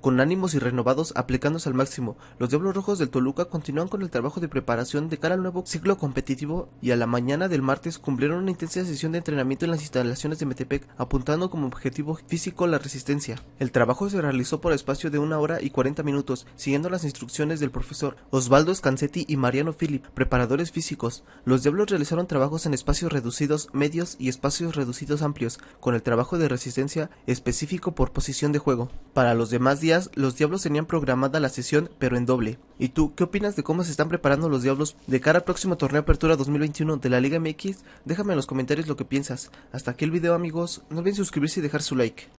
Con ánimos y renovados, aplicándose al máximo, los Diablos Rojos del Toluca continúan con el trabajo de preparación de cara al nuevo ciclo competitivo y a la mañana del martes cumplieron una intensa sesión de entrenamiento en las instalaciones de Metepec, apuntando como objetivo físico la resistencia. El trabajo se realizó por espacio de una hora y 40 minutos, siguiendo las instrucciones del profesor Osvaldo Scancetti y Mariano Philip, preparadores físicos. Los Diablos realizaron trabajos en espacios reducidos medios y espacios reducidos amplios, con el trabajo de resistencia específico por posición de juego. Para los demás los Diablos tenían programada la sesión, pero en doble. ¿Y tú qué opinas de cómo se están preparando los Diablos de cara al próximo torneo Apertura 2021 de la Liga MX? Déjame en los comentarios lo que piensas. Hasta aquí el video amigos, no olviden suscribirse y dejar su like.